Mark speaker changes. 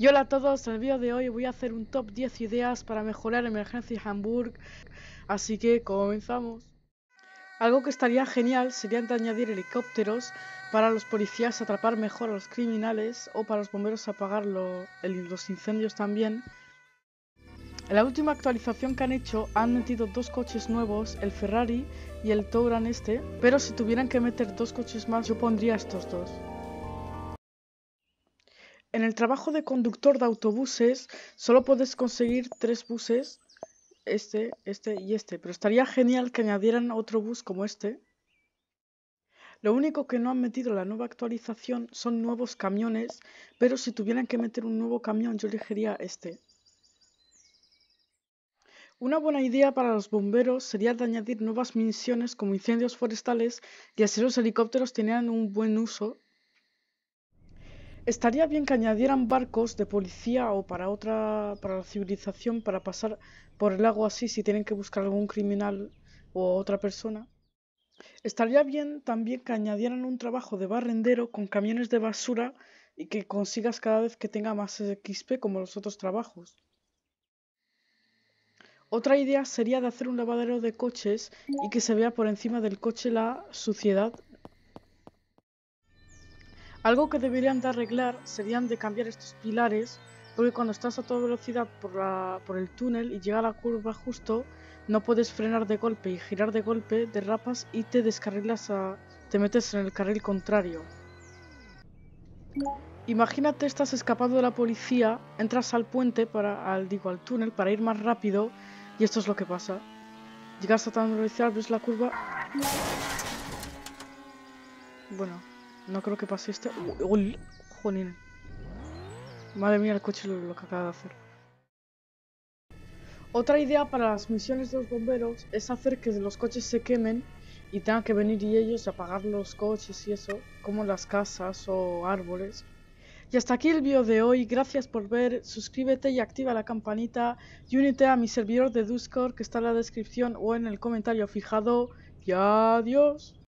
Speaker 1: Y hola a todos, en el vídeo de hoy voy a hacer un top 10 ideas para mejorar Emergencia Hamburg, así que comenzamos. Algo que estaría genial sería añadir helicópteros para los policías atrapar mejor a los criminales o para los bomberos apagar los incendios también. En la última actualización que han hecho han metido dos coches nuevos, el Ferrari y el Touran este, pero si tuvieran que meter dos coches más yo pondría estos dos. En el trabajo de conductor de autobuses solo puedes conseguir tres buses, este, este y este, pero estaría genial que añadieran otro bus como este. Lo único que no han metido la nueva actualización son nuevos camiones, pero si tuvieran que meter un nuevo camión yo elegiría este. Una buena idea para los bomberos sería de añadir nuevas misiones como incendios forestales y así los helicópteros tenían un buen uso Estaría bien que añadieran barcos de policía o para otra, para la civilización, para pasar por el lago así si tienen que buscar algún criminal o otra persona. Estaría bien también que añadieran un trabajo de barrendero con camiones de basura y que consigas cada vez que tenga más XP como los otros trabajos. Otra idea sería de hacer un lavadero de coches y que se vea por encima del coche la suciedad algo que deberían de arreglar serían de cambiar estos pilares, porque cuando estás a toda velocidad por, el túnel y llega a la curva justo, no puedes frenar de golpe y girar de golpe, derrapas y te descarrilas a... te metes en el carril contrario. Imagínate estás escapado de la policía, entras al puente, para, al, digo, al túnel para ir más rápido y esto es lo que pasa. Llegas a tan velocidad, ves la curva... Bueno, no creo que pase este. Madre mía, el coche lo, que acaba de hacer. Otra idea para las misiones de los bomberos es hacer que los coches se quemen y tengan que venir y ellos a apagar los coches y eso, como las casas o árboles. Y hasta aquí el vídeo de hoy, gracias por ver, suscríbete y activa la campanita y únete a mi servidor de Discord que está en la descripción o en el comentario fijado y adiós.